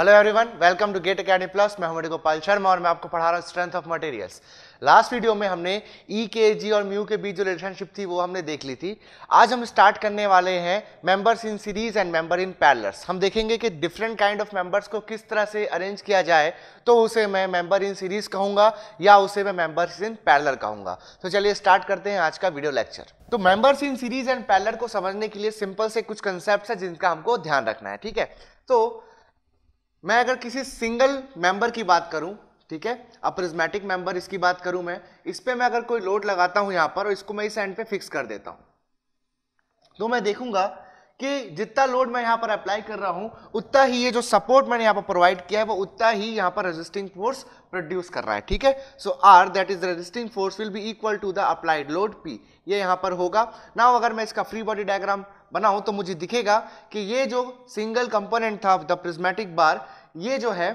Hello everyone welcome to GATE Academy plus मैं हमारे गोपाल शर्मा और मैं आपको पढ़ा रहा हूँ strength of materials last video में हमने ई के जी और म्यू के बीच जो रिलेशनशिप थी वो हमने देख ली थी आज हम स्टार्ट करने वाले हैं members in series and member in parallels हम देखेंगे कि डिफरेंट काइंड ऑफ मेंबर्स को किस तरह से अरेंज किया जाए तो उसे मैं मेंबर इन सीरीज कहूँगा या उसे मैं मेंबर्स इन पैरलर कहूँगा तो चलिए स्टार्ट करते हैं आज का वीडियो लेक्चर तो members in series and parallel को समझने के लिए सिंपल से कुछ कंसेप्ट है जिनका हमको ध्यान रखना है ठीक है तो मैं अगर किसी सिंगल मेंबर की बात करूं ठीक है अप्रिजमेटिक मेंबर इसकी बात करूं मैं इस पर मैं अगर कोई लोड लगाता हूं यहां पर और इसको मैं इस एंड पे फिक्स कर देता हूं तो मैं देखूंगा कि जितना लोड मैं यहां पर अप्लाई कर रहा हूं उतना ही ये जो सपोर्ट मैंने यहां पर प्रोवाइड किया है वो उतना ही यहां पर रेजिस्टिंग फोर्स प्रोड्यूस कर रहा है ठीक है so R that is resisting force will be equal to the applied load P ये यहां पर होगा ना अगर मैं इसका फ्री बॉडी डायग्राम बनाऊं तो मुझे दिखेगा कि ये जो सिंगल कंपोनेंट था द प्रिजमेटिक बार ये जो है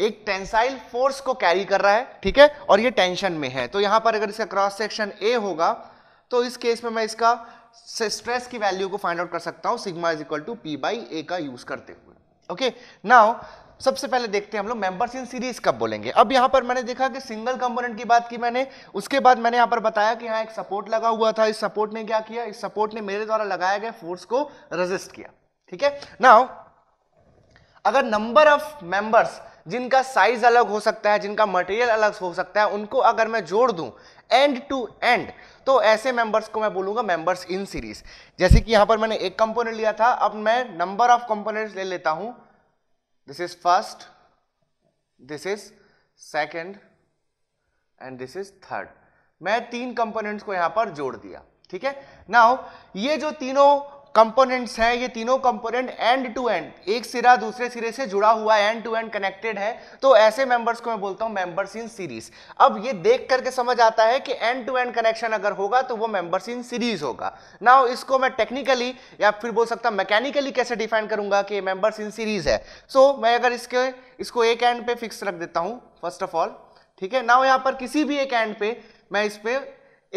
एक टेंसाइल फोर्स को कैरी कर रहा है ठीक है और ये टेंशन में है तो यहां पर अगर इसका क्रॉस सेक्शन ए होगा तो इस केस में मैं इसका स्ट्रेस की वैल्यू को फाइंड आउट कर सकता हूं sigma is equal to P by A का यूज करते हुए ओके नाउ सबसे पहले देखते हैं हम लोग मेंबर्स इन सीरीज कब बोलेंगे अब यहां पर मैंने देखा कि सिंगल कंपोनेंट की बात की मैंने उसके बाद मैंने यहां पर बताया कि यहां एक सपोर्ट लगा हुआ था इस सपोर्ट ने क्या किया इस सपोर्ट ने मेरे द्वारा लगाया गया फोर्स को रजिस्ट किया ठीक है नाउ अगर नंबर ऑफ मेंबर्स जिनका साइज अलग हो सकता है जिनका मटेरियल अलग हो सकता है उनको अगर मैं जोड़ दूं एंड टू एंड तो ऐसे मेंबर्स को मैं बोलूंगा मेंबर्स इन सीरीज जैसे कि यहां पर मैंने एक कंपोनेंट लिया था अब मैं नंबर ऑफ कंपोनेंट्स ले लेता हूं this is first this is second and this is third मैं तीन कंपोनेंट्स को यहां पर जोड़ दिया ठीक है नाउ ये जो तीनों कंपोनेंट्स हैं ये तीनों कंपोनेंट एंड टू एंड एक सिरा दूसरे सिरे से जुड़ा हुआ एंड टू एंड कनेक्टेड है तो ऐसे मेंबर्स को मैं बोलता हूं मेंबर्स इन सीरीज अब ये देख करके समझ आता है कि एंड टू एंड कनेक्शन अगर होगा तो वो मेंबर्स इन सीरीज होगा ना इसको मैं टेक्निकली या फिर बोल सकता हूं मैकेनिकली कैसे डिफाइन करूंगा कि मेंबर्स इन सीरीज है सो so, मैं अगर इसके इसको एक एंड पे फिक्स रख देता हूं फर्स्ट ऑफ ऑल ठीक है ना यहाँ पर किसी भी एक एंड पे मैं इस पर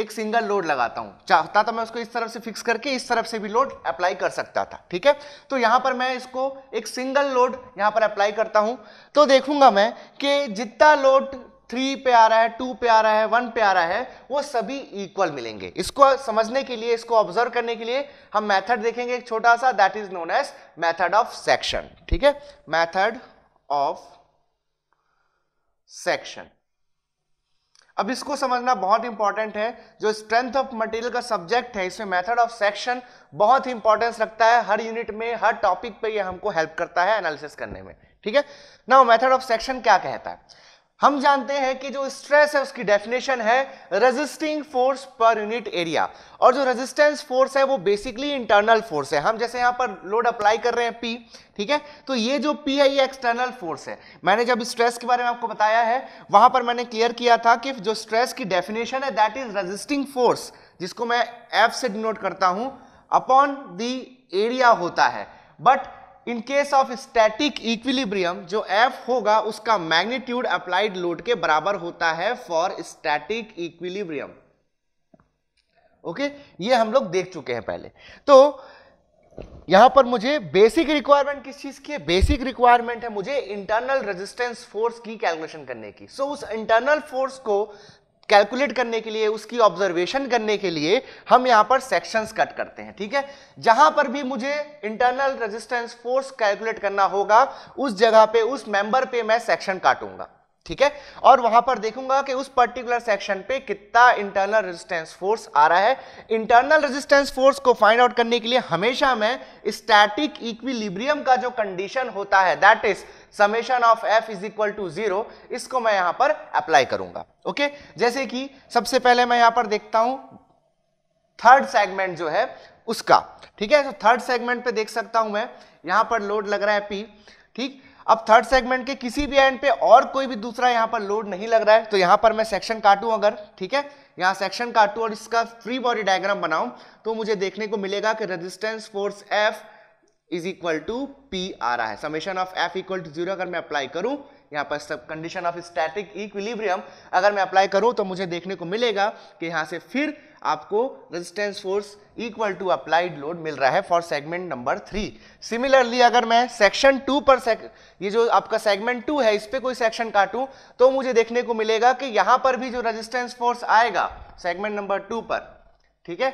एक सिंगल लोड लगाता हूं चाहता तो मैं उसको इस तरफ से फिक्स करके इस तरफ से भी लोड अप्लाई कर सकता था ठीक है तो यहां पर मैं इसको एक सिंगल लोड यहां पर अप्लाई करता हूं तो देखूंगा मैं कि जितना लोड थ्री पे आ रहा है टू पे आ रहा है वन पे आ रहा है वो सभी इक्वल मिलेंगे इसको समझने के लिए इसको ऑब्जर्व करने के लिए हम मैथड देखेंगे एक छोटा सा that is known as method of section ठीक है मैथड ऑफ सेक्शन अब इसको समझना बहुत इंपॉर्टेंट है जो स्ट्रेंथ ऑफ मटेरियल का सब्जेक्ट है इसमें मेथड ऑफ सेक्शन बहुत इंपॉर्टेंस रखता है हर यूनिट में हर टॉपिक पे ये हमको हेल्प करता है एनालिसिस करने में ठीक है ना मेथड ऑफ सेक्शन क्या कहता है हम जानते हैं कि जो स्ट्रेस है उसकी डेफिनेशन है resisting force per unit area और जो रेजिस्टेंस फोर्स है वो बेसिकली इंटरनल फोर्स है हम जैसे यहां पर लोड अप्लाई कर रहे हैं पी ठीक है तो ये जो पी है ये एक्सटर्नल फोर्स है मैंने जब स्ट्रेस के बारे में आपको बताया है वहां पर मैंने क्लियर किया था कि जो स्ट्रेस की डेफिनेशन है दैट इज रेजिस्टिंग फोर्स जिसको मैं एफ से डिनोट करता हूं अपॉन द एरिया होता है but in case of static equilibrium जो F होगा उसका मैग्नीट्यूड अप्लाइड लोड के बराबर होता है फॉर स्टैटिक इक्विलिब्रियम ओके ये हम लोग देख चुके हैं पहले तो यहां पर मुझे बेसिक रिक्वायरमेंट किस चीज की है बेसिक रिक्वायरमेंट है मुझे इंटरनल रेजिस्टेंस फोर्स की कैलकुलेशन करने की सो so, उस इंटरनल फोर्स को कैलकुलेट करने के लिए उसकी ऑब्जर्वेशन करने के लिए हम यहां पर सेक्शंस कट करते हैं ठीक है जहां पर भी मुझे इंटरनल रेजिस्टेंस फोर्स कैलकुलेट करना होगा उस जगह पे उस मेंबर पे मैं सेक्शन काटूंगा ठीक है और वहां पर देखूंगा कि उस पर्टिकुलर सेक्शन पे कितना इंटरनल रेजिस्टेंस फोर्स आ रहा है इंटरनल रेजिस्टेंस फोर्स को फाइंड आउट करने के लिए हमेशा मैं स्टैटिक इक्विलिब्रियम का जो कंडीशन होता है that is summation of F is equal to zero इसको मैं यहां पर अप्लाई करूंगा ओके जैसे कि सबसे पहले मैं यहां पर देखता हूं थर्ड सेगमेंट जो है उसका ठीक है तो थर्ड सेगमेंट पे देख सकता हूं मैं यहां पर लोड लग रहा है पी ठीक अब थर्ड सेगमेंट के किसी भी एंड पे और कोई भी दूसरा यहाँ पर लोड नहीं लग रहा है तो यहाँ पर मैं सेक्शन काटूँ अगर ठीक है यहाँ सेक्शन काटूँ और इसका फ्री बॉडी डायग्राम बनाऊँ तो मुझे देखने को मिलेगा कि resistance force F is equal to P आ रहा है summation of F equal to zero अगर मैं अप्लाई करूं यहाँ पर सब कंडीशन ऑफ स्टैटिक इक्विलिब्रियम अगर मैं अप्लाई करूं तो मुझे देखने को मिलेगा कि यहां से फिर आपको resistance force equal to applied load मिल रहा है for segment number three similarly अगर मैं सेक्शन टू पर सेक ये जो आपका सेगमेंट टू है इस पर कोई सेक्शन काटूं तो मुझे देखने को मिलेगा कि यहां पर भी जो रेजिस्टेंस फोर्स आएगा सेगमेंट नंबर टू पर ठीक है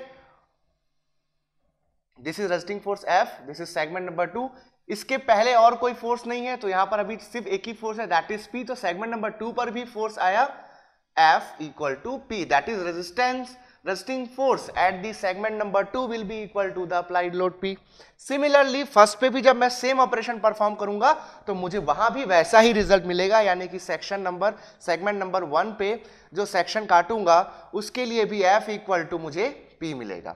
this is resisting force F this is segment number two इसके पहले और कोई फोर्स नहीं है तो यहां पर अभी सिर्फ एक ही फोर्स है दैट इज पी तो सेगमेंट नंबर टू पर भी फोर्स आया F equal to P that is resistance resting force at the segment number two will be equal to the applied load P similarly first पे भी जब मैं same operation perform करूंगा तो मुझे वहां भी वैसा ही रिजल्ट मिलेगा यानी कि section number segment number one पे जो सेक्शन काटूंगा उसके लिए भी एफ इक्वल टू मुझे पी मिलेगा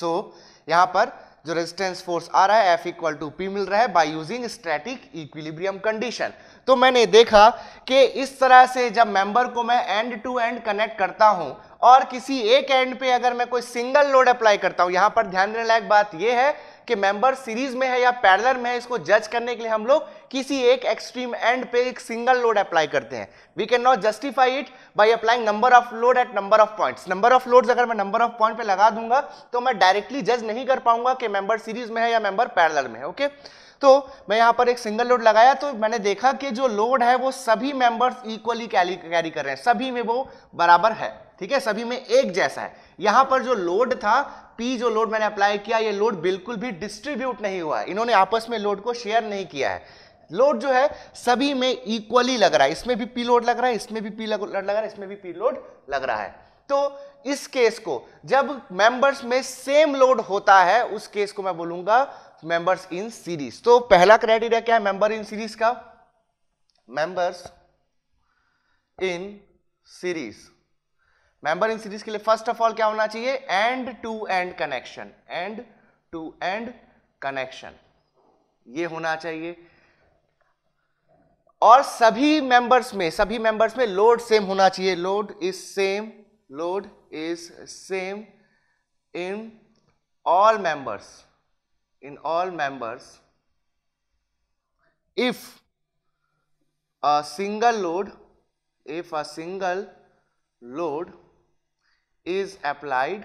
सो so, यहां पर जो रेजिस्टेंस फोर्स आ रहा है एफ इक्वल टू पी मिल रहा है by using static equilibrium condition तो मैंने देखा कि इस तरह से जब मेंबर को मैं एंड टू एंड कनेक्ट करता हूं और किसी एक एंड पे अगर मैं कोई सिंगल लोड अप्लाई करता हूं यहां पर ध्यान देने लायक बात यह है कि मेंबर सीरीज में है या पैरलर में है इसको जज करने के लिए हम लोग किसी एक एक्सट्रीम एंड पे एक सिंगल लोड अप्लाई करते हैं we can not justify it by applying number of load at number of points number of loads अगर मैं नंबर ऑफ पॉइंट पे लगा दूंगा तो मैं डायरेक्टली जज नहीं कर पाऊंगा कि मेंबर सीरीज में है या मेंबर पैरलर में है ओके okay? तो मैं यहाँ पर एक सिंगल लोड लगाया तो मैंने देखा कि जो लोड है वो सभी मेंबर्स इक्वली कैरी कर रहे हैं सभी में वो बराबर है ठीक है सभी में एक जैसा है यहां पर जो लोड था पी जो लोड मैंने अप्लाई किया ये लोड बिल्कुल भी डिस्ट्रीब्यूट नहीं हुआ इन्होंने आपस में लोड को शेयर नहीं किया है लोड जो है सभी में इक्वली लग रहा है इसमें भी पी लोड लग रहा है इसमें भी पी लग रहा है इसमें भी पी लोड लग रहा है तो इस केस को जब मेंबर्स में सेम लोड होता है उस केस को मैं बोलूंगा मेंबर्स इन सीरीज तो पहला क्राइटेरिया क्या है मेंबर इन सीरीज का members in series member in series के लिए फर्स्ट ऑफ ऑल क्या होना चाहिए end to end connection end to end connection ये होना चाहिए और सभी मेंबर्स में सभी मेंबर्स में लोड सेम होना चाहिए load is same load is same in all members in all members if a single load if a single load is applied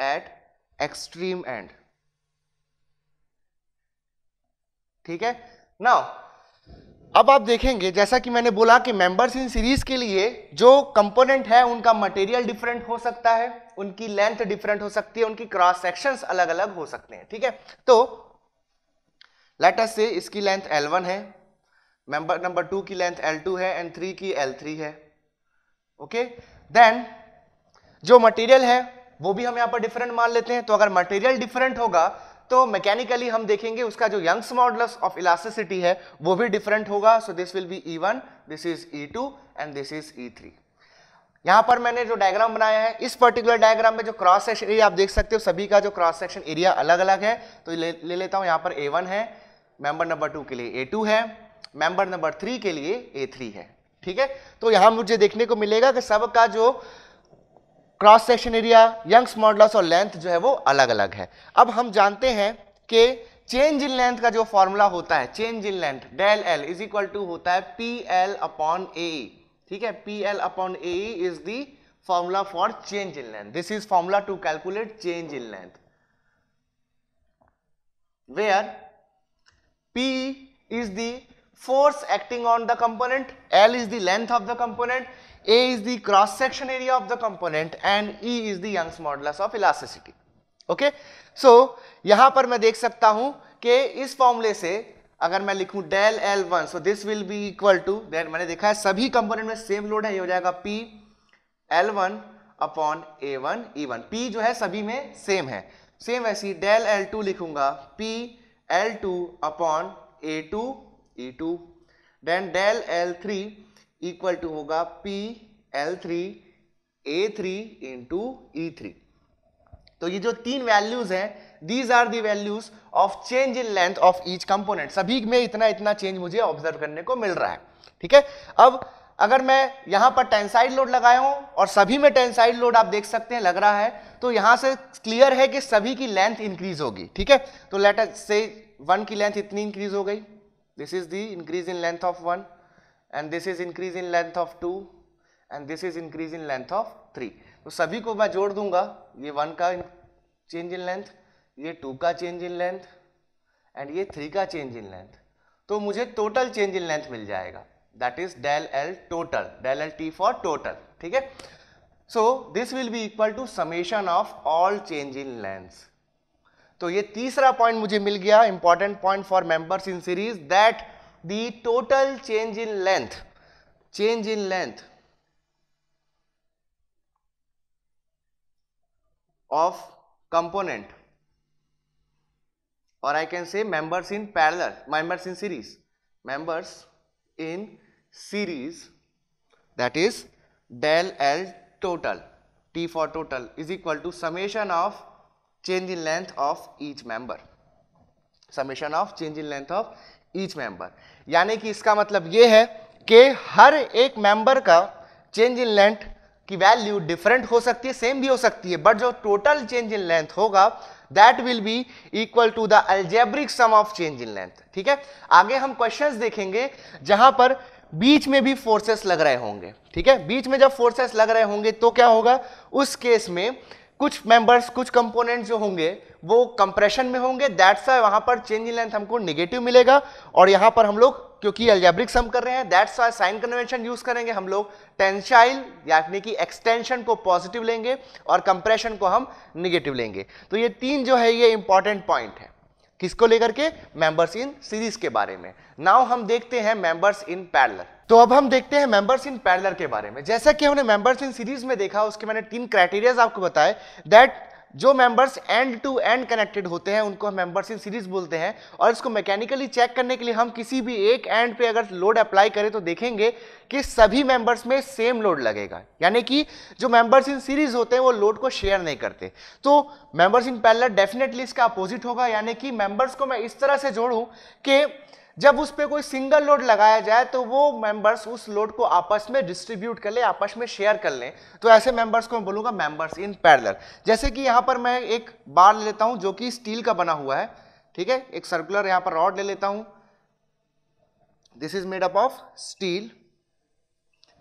at extreme end ठीक है ना अब आप देखेंगे जैसा कि मैंने बोला कि मेंबर्स इन सीरीज के लिए जो कंपोनेंट है उनका मटेरियल डिफरेंट हो सकता है उनकी लेंथ डिफरेंट हो सकती है उनकी क्रॉस सेक्शंस अलग अलग हो सकते हैं ठीक है तो लेट अस से इसकी लेंथ L1 है मेंबर नंबर टू की लेंथ L2 है एंड थ्री की L3 है ओके okay? देन जो मटेरियल है वो भी हम यहाँ पर डिफरेंट मान लेते हैं तो अगर मटेरियल डिफरेंट होगा तो मैकेनिकली हम देखेंगे उसका जो यंग्स मॉडल्स ऑफ इलास्टिसिटी है वो भी डिफरेंट होगा so this will be E one this is E two and this is E three यहाँ पर मैंने जो डायग्राम बनाया है इस पर्टिकुलर डायग्राम में जो क्रॉस सेक्शन एरिया आप देख सकते हो सभी का जो क्रॉस सेक्शन एरिया अलग अलग है तो ले, ले लेता हूँ यहाँ पर ए वन है मेंबर नंबर टू के लिए ए टू है मेंबर नंबर थ्री के लिए ए थ्री है ठीक है तो यहां मुझे देखने को मिलेगा कि सब का जो cross section area Young's modulus और लेंथ जो है वो अलग अलग है अब हम जानते हैं कि चेंज इन लेंथ का जो फॉर्मूला होता है change in length del L is equal to होता है पी एल अपॉन ए ठीक है P L upon A is the formula for change in length this is formula to calculate change in length where P is the force acting on the component, L is the length of the component, A is the cross section area of the component and E is the Young's modulus of elasticity. Okay? So, यहाँ पर मैं देख सकता हूँ कि इस फॉर्मूले से अगर मैं लिखूं del L one so this will be equal to then मैंने देखा है सभी कंपोनेंट में सेम लोड है ये हो जाएगा P L one upon A one E one P जो है सभी में सेम है सेम वैसी डेल एल टू लिखूंगा P L two upon A two A two then del L three equal to होगा P L three A three into E three तो ये जो तीन वैल्यूज हैं these are the values of change in length of each component सभी में इतना इतना चेंज मुझे ऑब्जर्व करने को मिल रहा है ठीक है अब अगर मैं यहां पर टेंसाइड लोड लगाया हूं और सभी में टेंसाइड लोड आप देख सकते हैं लग रहा है तो यहां से क्लियर है कि सभी की लेंथ इंक्रीज होगी ठीक है तो लेट से वन की लेंथ इतनी इंक्रीज हो गई this is the increase in length of 1 and this is increase in length of 2 and this is increase in length of 3 तो सभी को मैं जोड़ दूंगा ये 1 का चेंज इन लेंथ ये 2 का चेंज इन लेंथ एंड ये 3 का चेंज इन लेंथ तो मुझे टोटल चेंज इन लेंथ मिल जाएगा that is del L total del L T for total ठीक है so this will be equal to summation of all change in lengths तो ये तीसरा पॉइंट मुझे मिल गया important point for members in series that the total change in length change in length of component और I can say members in parallel members in series members in series that is del L total T for total is equal to summation of change in length of each member summation of change in length of each member यानी कि इसका मतलब यह है कि हर एक member का change in length की वैल्यू डिफरेंट हो सकती है सेम भी हो सकती है बट जो टोटल चेंज इन लेंथ होगा that will be equal to the algebraic sum of change in length ठीक है आगे हम क्वेश्चंस देखेंगे जहां पर बीच में भी फोर्सेस लग रहे होंगे ठीक है बीच में जब फोर्सेस लग रहे होंगे तो क्या होगा उस केस में कुछ मेंबर्स कुछ कंपोनेंट जो होंगे वो कंप्रेशन में होंगे दैट्स वाई वहां पर चेंज इन लेंथ हमको नेगेटिव मिलेगा और यहां पर हम लोग क्योंकि एल्जेब्रिक सम कर रहे हैं that's why sign convention use करेंगे हम लोग टेंशाइल यानी कि एक्सटेंशन को पॉजिटिव लेंगे और कंप्रेशन को हम निगेटिव लेंगे तो ये तीन जो है ये इंपॉर्टेंट पॉइंट है किसको लेकर के मेंबर्स इन सीरीज के बारे में नाउ हम देखते हैं मेंबर्स इन पैरलर तो अब हम देखते हैं मेंबर्स इन पैरेलल के बारे में जैसा कि हमने मेंबर्स इन सीरीज में देखा उसके मैंने तीन क्राइटेरियाज आपको बताए दैट जो members end to end connected होते हैं उनको हम मेंबर्स इन सीरीज बोलते हैं और इसको मैकेनिकली चेक करने के लिए हम किसी भी एक एंड पे अगर लोड अप्लाई करें तो देखेंगे कि सभी मेंबर्स में सेम लोड लगेगा यानी कि जो मेंबर्स इन सीरीज होते हैं वो लोड को शेयर नहीं करते तो मेंबर्स इन पैरेलल डेफिनेटली इसका अपोजिट होगा यानी कि मेंबर्स को मैं इस तरह से जोड़ूँ कि जब उस पर कोई सिंगल लोड लगाया जाए तो वो मेंबर्स उस लोड को आपस में डिस्ट्रीब्यूट कर ले आपस में शेयर कर लें तो ऐसे मेंबर्स को मैं बोलूँगा मेंबर्स इन पैरलर जैसे कि यहाँ पर मैं एक बार लेता हूँ जो कि स्टील का बना हुआ है ठीक है एक सर्कुलर यहाँ पर रॉड ले लेता हूँ this is made up of steel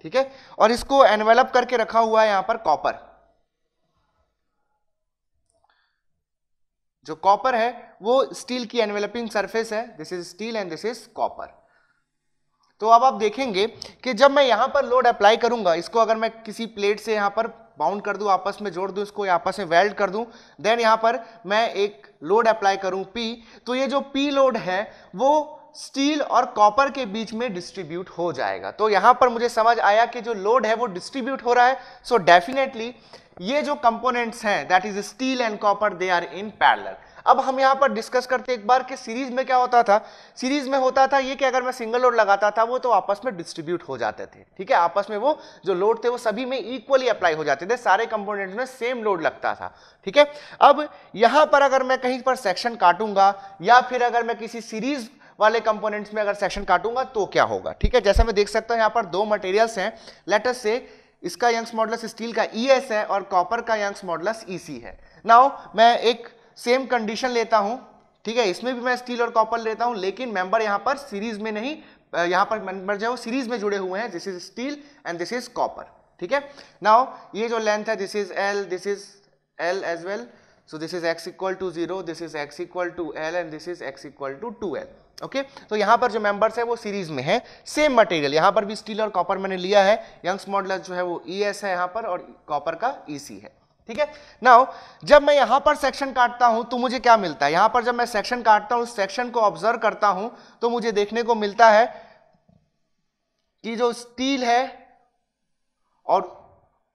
ठीक है और इसको एनवेलप करके रखा हुआ है यहाँ पर कॉपर जो कॉपर है वो स्टील की एनवेलपिंग सरफेस है this is steel and this is copper तो अब आप देखेंगे कि जब मैं यहाँ पर लोड अप्लाई करूंगा इसको अगर मैं किसी प्लेट से यहाँ पर बाउंड कर दूं आपस में जोड़ दूं इसको आपस में वेल्ड कर दूं देन यहाँ पर मैं एक लोड अप्लाई करूं पी तो ये जो पी लोड है वो स्टील और कॉपर के बीच में डिस्ट्रीब्यूट हो जाएगा तो यहां पर मुझे समझ आया कि जो लोड है वो डिस्ट्रीब्यूट हो रहा है सो so डेफिनेटली ये जो कंपोनेंट्स हैं that is steel and copper they are in parallel अब हम यहां पर डिस्कस करते एक बार कि सीरीज में क्या होता था सीरीज में होता था ये कि अगर मैं सिंगल लोड लगाता था वो तो आपस में डिस्ट्रीब्यूट हो जाते थे ठीक है आपस में वो जो लोड थे वो सभी में इक्वली अप्लाई हो जाते थे सारे कंपोनेंट्स में सेम लोड लगता था ठीक है अब यहां पर अगर मैं कहीं पर सेक्शन काटूंगा या फिर अगर मैं किसी सीरीज वाले कंपोनेंट्स में अगर सेक्शन काटूंगा तो क्या होगा ठीक है जैसा मैं देख सकता हूँ यहाँ पर दो मटेरियल्स हैं लेटस से इसका यंग्स मॉडलस स्टील का ई एस है और कॉपर का यंग्स मॉडलस ई है नाउ मैं एक सेम कंडीशन लेता हूँ ठीक है इसमें भी मैं स्टील और कॉपर लेता हूँ लेकिन मेंबर यहाँ पर सीरीज में नहीं यहाँ पर मेंबर जो है वो सीरीज में जुड़े हुए हैं this is steel and this is copper ठीक है नाउ ये जो लेंथ है this is L this is L as well So this is x equal to 0, this is x equal to L and this is x equal to 2L. Okay okay? तो यहाँ पर जो members है वो series में है same material यहाँ पर भी स्टील और कॉपर मैंने लिया है यंग्स मॉडलस जो है वो ई e एस है यहां पर और कॉपर का ईसी e है ठीक है नाउ जब मैं यहां पर सेक्शन काटता हूं तो मुझे क्या मिलता है यहां पर जब मैं सेक्शन काटता हूँ सेक्शन को ऑब्जर्व करता हूं तो मुझे देखने को मिलता है कि जो स्टील है और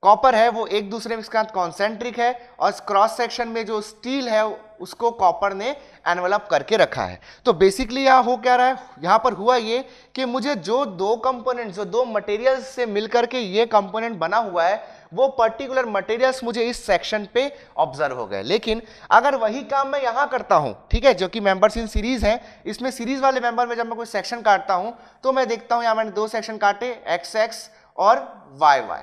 कॉपर है वो एक दूसरे के साथ कॉन्सेंट्रिक है और क्रॉस सेक्शन में जो स्टील है उसको कॉपर ने एनवलप करके रखा है तो बेसिकली यहाँ हो क्या रहा है यहाँ पर हुआ ये कि मुझे जो दो कंपोनेंट्स जो दो मटेरियल्स से मिलकर के ये कंपोनेंट बना हुआ है वो पर्टिकुलर मटेरियल्स मुझे इस सेक्शन पे ऑब्जर्व हो गए लेकिन अगर वही काम मैं यहाँ करता हूँ ठीक है जो कि मेंबर्स इन सीरीज हैं इसमें सीरीज वाले मेंबर में जब मैं कोई सेक्शन काटता हूँ तो मैं देखता हूँ यहाँ मैंने दो सेक्शन काटे एक्स एक्स और वाई वाई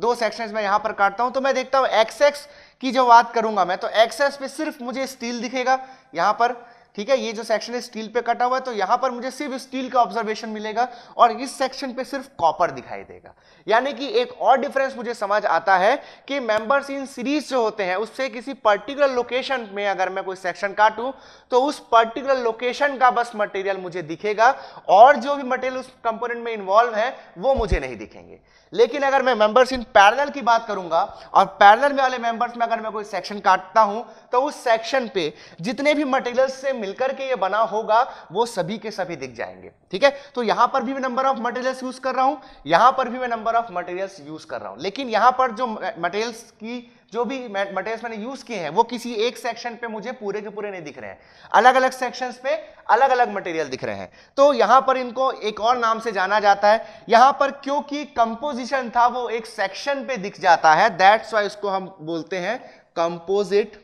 दो सेक्शंस में यहां पर काटता हूं तो मैं देखता हूं एक्सेक्स की जो बात करूंगा मैं तो एक्सेस पे सिर्फ मुझे स्टील दिखेगा यहां पर ठीक है ये जो सेक्शन है स्टील पे कटा हुआ है तो यहां पर मुझे सिर्फ स्टील का ऑब्जर्वेशन मिलेगा और इस सेक्शन पे सिर्फ कॉपर दिखाई देगा यानी कि एक और डिफरेंस मुझे समझ आता है कि मेंबर्स इन सीरीज जो होते हैं उससे किसी पर्टिकुलर लोकेशन में अगर मैं कोई सेक्शन काटूं तो उस पर्टिकुलर लोकेशन का बस मटेरियल मुझे दिखेगा और जो भी मटेरियल उस कंपोनेंट में इन्वॉल्व है वो मुझे नहीं दिखेंगे लेकिन अगर मैं मेंबर्स इन पैरेलल की बात करूंगा और पैरेलल में वाले मेंबर्स में अगर मैं कोई सेक्शन काटता हूं तो उस सेक्शन पे जितने भी मटेरियल से मिलकर के ये बना होगा वो सभी के सभी दिख जाएंगे ठीक है तो यहां पर भी मैं नंबर ऑफ मटेरियल्स यूज कर रहा हूं यहां पर भी मैं नंबर ऑफ मटेरियल्स यूज कर रहा हूं लेकिन यहां पर जो मटेरियल्स की जो भी मटेरियल्स मैंने यूज किए हैं वो किसी एक सेक्शन पे मुझे पूरे के पूरे नहीं दिख रहे हैं अलग अलग सेक्शंस पे अलग अलग मटेरियल दिख रहे हैं तो यहां पर इनको एक और नाम से जाना जाता है यहां पर क्योंकि कंपोजिशन था वो एक सेक्शन पे दिख जाता है दैट्स वाई इसको हम बोलते हैं कंपोजिट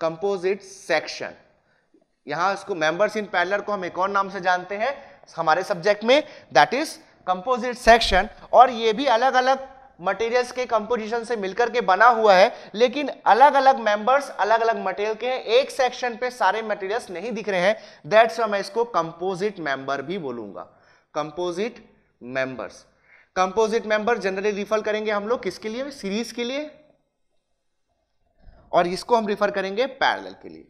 कंपोजिट सेक्शन यहां इसको मेंबर्स इन पैरलर को हम एक और नाम से जानते हैं हमारे सब्जेक्ट में दैट इज कंपोजिट सेक्शन और ये भी अलग अलग मटेरियल्स के कंपोजिशन से मिलकर के बना हुआ है लेकिन अलग अलग मेंबर्स अलग अलग मटेरियल के हैं एक सेक्शन पे सारे मटेरियल्स नहीं दिख रहे हैं दैट्स मैं इसको कंपोजिट मेंबर भी बोलूंगा composite members composite member generally refer करेंगे हम लोग किसके लिए सीरीज के लिए और इसको हम रिफर करेंगे पैरेलल के लिए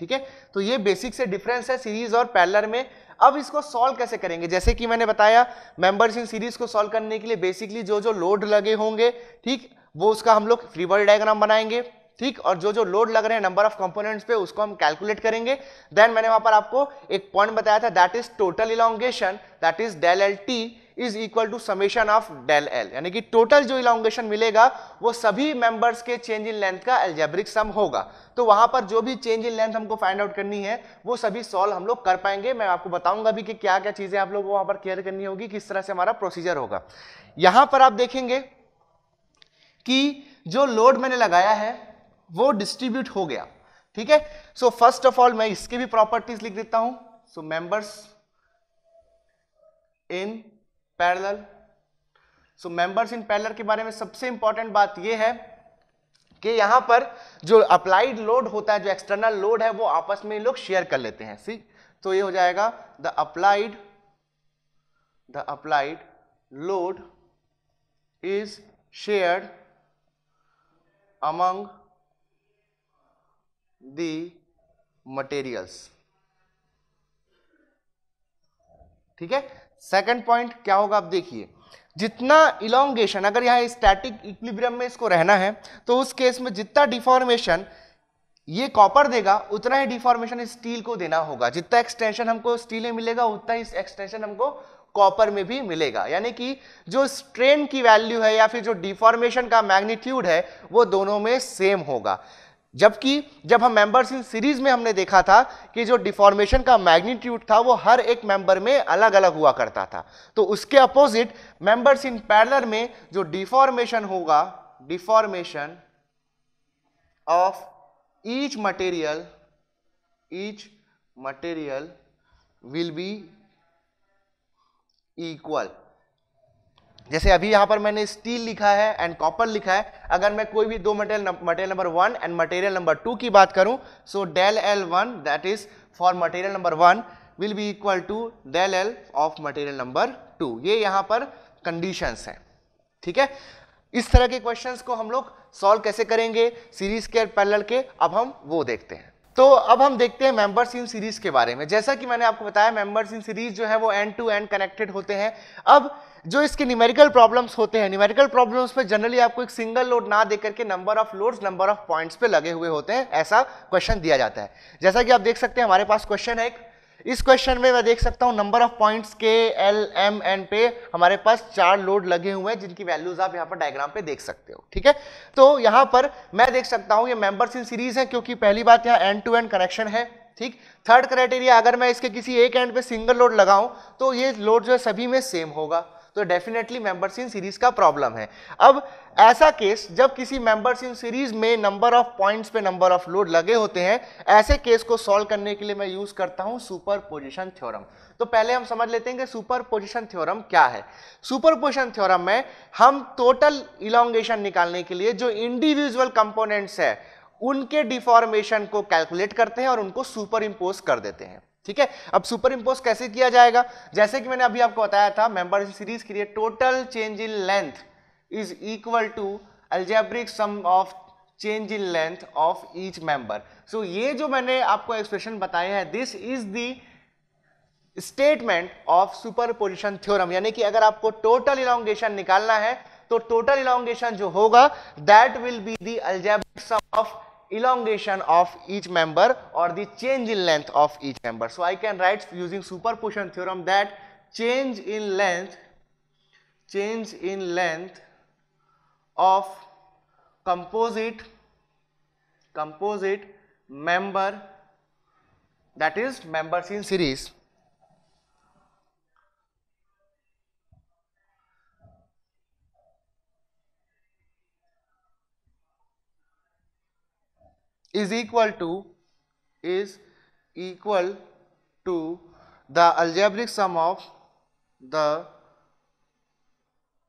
ठीक है तो ये बेसिक से डिफरेंस है सीरीज और पैलर में अब इसको सॉल्व कैसे करेंगे जैसे कि मैंने बताया मेंबर्स इन सीरीज को सॉल्व करने के लिए बेसिकली जो जो लोड लगे होंगे ठीक वो उसका हम लोग फ्री बॉडी डायग्राम बनाएंगे ठीक और जो जो लोड लग रहे हैं नंबर ऑफ कंपोनेंट्स पे उसको हम कैलकुलेट करेंगे देन मैंने वहां पर आपको एक पॉइंट बताया था that is total elongation that is del L T is equal to summation of del L यानी कि टोटल जो इलांगेशन मिलेगा वो सभी मेंबर्स के चेंज इन लेंथ का एल्जेब्रिक सम होगा तो वहां पर जो भी चेंज इन लेंथ हमको फाइंड आउट करनी है वो सभी सॉल्व हम लोग कर पाएंगे मैं आपको बताऊंगा भी कि क्या क्या चीजें आप लोग वहां पर क्लियर करनी होगी किस तरह से हमारा प्रोसीजर होगा यहां पर आप देखेंगे कि जो लोड मैंने लगाया है वो डिस्ट्रीब्यूट हो गया ठीक है सो फर्स्ट ऑफ ऑल मैं इसके भी प्रॉपर्टीज लिख देता हूं so members in parallel so members in parallel के बारे में सबसे इंपॉर्टेंट बात यह है कि यहां पर जो अप्लाइड लोड होता है जो एक्सटर्नल लोड है वो आपस में लोग शेयर कर लेते हैं सी तो ये हो जाएगा the applied the applied load is shared among the materials ठीक है सेकंड पॉइंट क्या होगा आप देखिए जितना इलोंगेशन अगर यहाँ स्टैटिक इक्विब्रियम में इसको रहना है तो उस केस में जितना डिफॉर्मेशन ये कॉपर देगा उतना ही डिफॉर्मेशन स्टील को देना होगा जितना एक्सटेंशन हमको स्टील में मिलेगा उतना ही एक्सटेंशन हमको कॉपर में भी मिलेगा यानी कि जो स्ट्रेन की वैल्यू है या फिर जो डिफॉर्मेशन का मैग्नीट्यूड है वो दोनों में सेम होगा जबकि जब हम मेंबर्स इन सीरीज में हमने देखा था कि जो डिफॉर्मेशन का मैग्नीट्यूड था वो हर एक मेंबर में अलग अलग हुआ करता था तो उसके अपोजिट मेंबर्स इन पैरलर में जो डिफॉर्मेशन होगा deformation of each material each material will be equal जैसे अभी यहां पर मैंने स्टील लिखा है एंड कॉपर लिखा है अगर मैं कोई भी दो material material number one and material number two की बात करूं so del L one that is for material number one will be equal to del L of material number two ये यहां पर कंडीशंस हैं ठीक है इस तरह के क्वेश्चंस को हम लोग सॉल्व कैसे करेंगे सीरीज के पैरेलल के अब हम वो देखते हैं तो अब हम देखते हैं मेंबर्स इन सीरीज के बारे में जैसा कि मैंने आपको बताया मेंबर्स इन सीरीज जो है वो एंड टू एंड कनेक्टेड होते हैं अब जो इसके न्यूमेरिकल प्रॉब्लम्स होते हैं न्यूमेरिकल प्रॉब्लम्स में जनरली आपको एक सिंगल लोड ना देकर के number of loads number of points पे लगे हुए होते हैं ऐसा क्वेश्चन दिया जाता है जैसा कि आप देख सकते हैं हमारे पास क्वेश्चन है एक इस क्वेश्चन में मैं देख सकता हूँ number of points K L M N पे हमारे पास चार लोड लगे हुए हैं जिनकी वैल्यूज आप यहाँ पर डायग्राम पे देख सकते हो ठीक है तो यहाँ पर मैं देख सकता हूँ ये मेंबर्स इन सीरीज है क्योंकि पहली बात यहाँ एंड टू एंड कनेक्शन है ठीक थर्ड क्राइटेरिया अगर मैं इसके किसी एक एंड पे सिंगल लोड लगाऊं तो ये लोड जो है सभी में सेम होगा तो डेफिनेटली मेंबर्स इन सीरीज का प्रॉब्लम है अब ऐसा केस जब किसी मेंबर्स इन सीरीज में नंबर ऑफ पॉइंट्स पे नंबर ऑफ लोड लगे होते हैं ऐसे केस को सॉल्व करने के लिए मैं यूज करता हूं सुपर पोजिशन थ्योरम तो पहले हम समझ लेते हैं कि सुपर पोजिशन थ्योरम क्या है सुपर पोजिशन थ्योरम में हम टोटल इलांगेशन निकालने के लिए जो इंडिविजुअल कंपोनेंट्स है उनके डिफॉर्मेशन को कैलकुलेट करते हैं और उनको सुपर इम्पोज कर देते हैं ठीक है अब सुपर इम्पोज कैसे किया जाएगा जैसे कि मैंने अभी आपको बताया था मेंबर सीरीज के लिए total change in length is equal to algebraic sum of change in length of each member so ये जो मैंने आपको एक्सप्रेशन बताया है this is the statement of superposition theorem यानी कि अगर आपको टोटल इलांगेशन निकालना है तो टोटल इलांगेशन जो होगा that will be the algebraic sum of elongation of each member or the change in length of each member. So I can write using superposition theorem that change in length, change in length of composite, composite member that is members in series is equal to is equal to the algebraic sum of the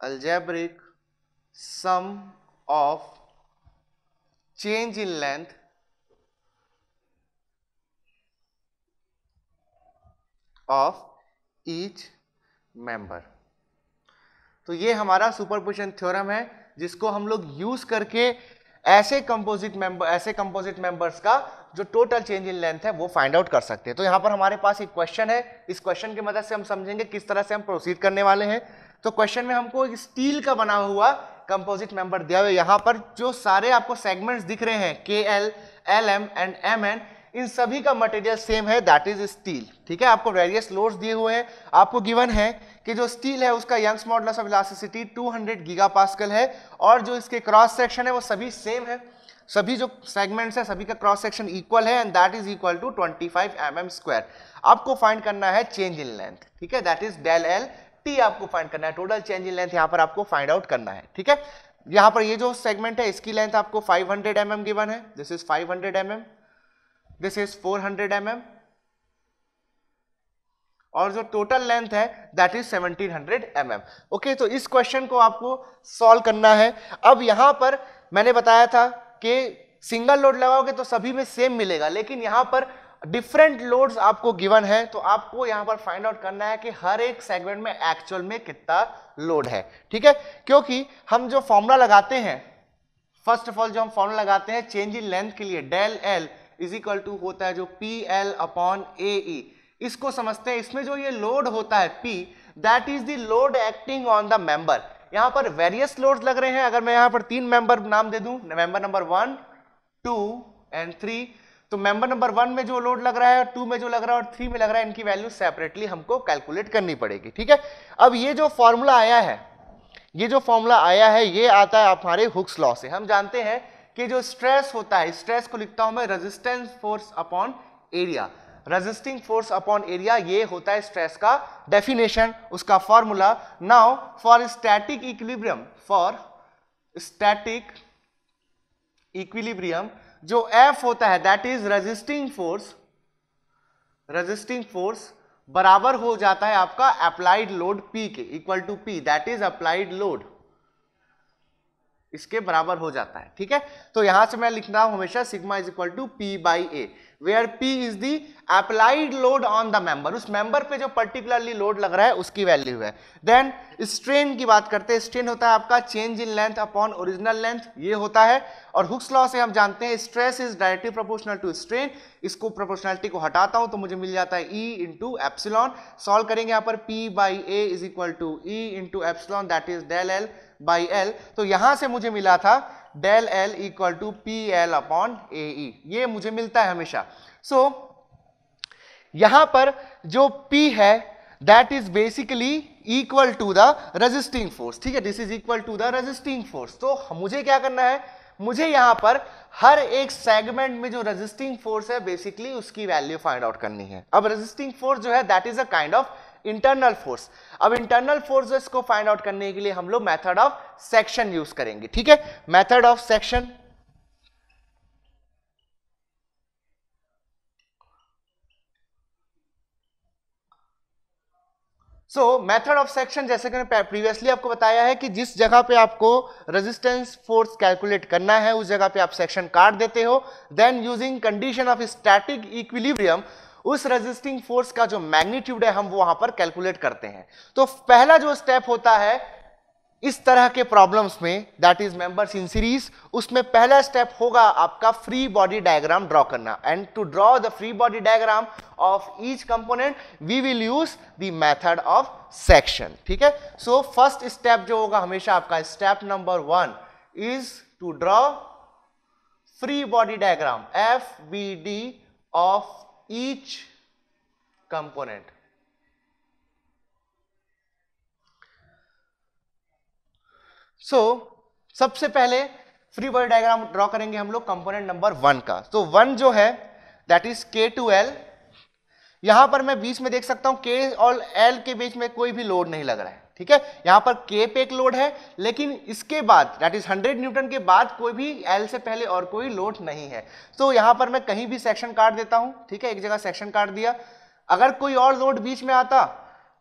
algebraic sum of change in length of each member तो ये हमारा superposition theorem है जिसको हम लोग use करके ऐसे composite member ऐसे कंपोजिट मेंबर्स का जो टोटल चेंज इन लेंथ है वो फाइंड आउट कर सकते हैं तो यहाँ पर हमारे पास एक क्वेश्चन है इस क्वेश्चन की मदद से हम समझेंगे किस तरह से हम प्रोसीड करने वाले हैं तो क्वेश्चन में हमको एक स्टील का बना हुआ कंपोजिट मेंबर दिया हुआ है यहाँ पर जो सारे आपको सेगमेंट्स दिख रहे हैं K L L M and M N इन सभी का मटेरियल सेम है दैट इज स्टील ठीक है आपको वेरियस लोड्स दिए हुए हैं आपको गिवन है कि जो स्टील है उसका Young's modulus of elasticity 200 giga pascal है और जो इसके क्रॉस सेक्शन है वो सभी सेम है सभी जो सेगमेंट्स है सभी का क्रॉस सेक्शन इक्वल है and that is equal to 25 five m m square आपको फाइंड करना है चेंज इन लेंथ ठीक है that is del L T आपको फाइंड करना है टोटल चेंज इन लेंथ यहाँ पर आपको फाइंड आउट करना है ठीक है यहाँ पर ये जो सेगमेंट है इसकी लेंथ आपको 500 हंड्रेड mm गिवन है this is 500 hundred mm. This is 400 hundred mm और जो टोटल लेंथ है that is 1700 hundred mm. Okay तो इस क्वेश्चन को आपको सॉल्व करना है अब यहां पर मैंने बताया था कि सिंगल लोड लगाओगे तो सभी में सेम मिलेगा लेकिन यहां पर डिफरेंट लोड्स आपको गिवन है तो आपको यहां पर फाइंड आउट करना है कि हर एक सेगमेंट में एक्चुअल में कितना लोड है ठीक है क्योंकि हम जो फॉर्मूला लगाते हैं फर्स्ट ऑफ ऑल जो हम फॉर्मूला लगाते हैं चेंज इन लेंथ के लिए del L is equal to होता है जो P L upon A E इसको समझते हैं इसमें जो ये लोड होता है P that is the load acting on the member यहां पर वेरियस लोड लग रहे हैं अगर मैं यहां पर तीन मेंबर नाम दे दूं member number one two and three तो मेंबर नंबर वन में जो लोड लग रहा है टू में जो लग रहा है और थ्री में लग रहा है इनकी वैल्यू सेपरेटली हमको कैलकुलेट करनी पड़ेगी ठीक है अब ये जो फॉर्मूला आया है ये जो फॉर्मूला आया है ये आता है हमारे हुक्स लॉ से हम जानते हैं कि जो स्ट्रेस होता है स्ट्रेस को लिखता हूं मैं resistance force upon area resisting force upon area ये होता है स्ट्रेस का डेफिनेशन उसका formula now for static equilibrium for static equilibrium जो एफ होता है that is resisting force resisting force बराबर हो जाता है आपका अप्लाइड लोड पी के equal to P that is applied load इसके बराबर हो जाता है ठीक है तो यहां से मैं लिखना हूं हमेशा sigma is equal to P by A where P is the applied load on the member उस मेंबर पे जो पर्टिकुलरली लोड लग रहा है उसकी वैल्यू है देन स्ट्रेन की बात करते हैं स्ट्रेन होता है आपका change in length upon original length ये होता है और हुक्स लॉ से हम जानते हैं stress is directly proportional to strain इसको प्रोपोर्शनलिटी को हटाता हूं तो मुझे मिल जाता है ई इंटू एप्सिलॉन सॉल्व करेंगे यहाँ पर P by A is equal to E into epsilon that is del L by L तो यहां से मुझे मिला था del L equal to P L upon A ये मुझे मिलता है हमेशा सो so, यहां पर जो P है that is basically equal to the resisting force ठीक है this is equal to the resisting force तो मुझे क्या करना है मुझे यहां पर हर एक सेगमेंट में जो रेजिस्टिंग फोर्स है बेसिकली उसकी वैल्यू फाइंड आउट करनी है अब रेजिस्टिंग फोर्स जो है that is a kind of internal force अब इंटरनल फोर्सेस को फाइंड आउट करने के लिए हम लोग मेथड ऑफ सेक्शन यूज करेंगे ठीक है method of section so method of section जैसे कि मैंने प्रीवियसली आपको बताया है कि जिस जगह पे आपको रेजिस्टेंस फोर्स कैलकुलेट करना है उस जगह पे आप सेक्शन काट देते हो then using condition of static equilibrium उस रेजिस्टिंग फोर्स का जो मैग्नीट्यूड है हम वहां पर कैलकुलेट करते हैं तो पहला जो स्टेप होता है इस तरह के प्रॉब्लम्स में that is members in series उसमें पहला स्टेप होगा आपका फ्री बॉडी डायग्राम ड्रॉ करना and to draw the free body diagram of each component we will use the method of section ठीक है सो फर्स्ट स्टेप जो होगा हमेशा आपका step number one is to draw free body diagram F B D of each component so so, सबसे पहले free word diagram draw करेंगे हम लोग कंपोनेंट नंबर वन का तो so, वन जो है that is K to L यहां पर मैं बीच में देख सकता हूं के और एल के बीच में कोई भी लोड नहीं लग रहा है ठीक है यहां पर के पे एक लोड है लेकिन इसके बाद दैट इज 100 न्यूटन के बाद कोई भी एल से पहले और कोई लोड नहीं है तो so, यहां पर मैं कहीं भी सेक्शन काट देता हूं ठीक है एक जगह सेक्शन काट दिया अगर कोई और लोड बीच में आता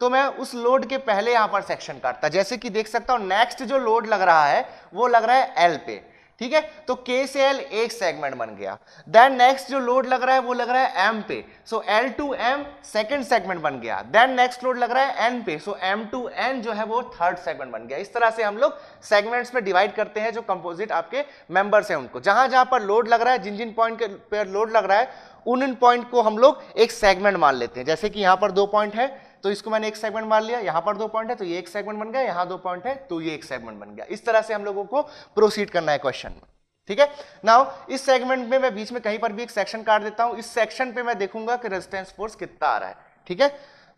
तो मैं उस लोड के पहले यहां पर सेक्शन काटता जैसे कि देख सकता हूं नेक्स्ट जो लोड लग रहा है वो लग रहा है एल पे ठीक है तो के से एल एक सेगमेंट बन गया देन नेक्स्ट जो लोड लग रहा है वो लग रहा है एम पे so L to M second segment बन गया देन नेक्स्ट लोड लग रहा है एन पे सो एम टू एन जो है वो थर्ड सेगमेंट बन गया इस तरह से हम लोग सेगमेंट्स में डिवाइड करते हैं जो कंपोजिट आपके मेंबर्स हैं उनको जहां जहां पर लोड लग रहा है जिन जिन पॉइंट पर लोड लग रहा है उन उन पॉइंट को हम लोग एक सेगमेंट मान लेते हैं जैसे कि यहां पर दो पॉइंट है तो इसको मैंने एक सेगमेंट मार लिया यहां पर दो पॉइंट है तो ये एक सेगमेंट बन गया यहां दो पॉइंट है तो ये एक सेगमेंट बन गया इस तरह से हम लोगों को प्रोसीड करना है क्वेश्चन में ठीक है नाउ इस सेगमेंट में मैं बीच में कहीं पर भी एक सेक्शन काट देता हूं इस सेक्शन पे मैं देखूंगा कि रेजिस्टेंस फोर्स कितना आ रहा है ठीक है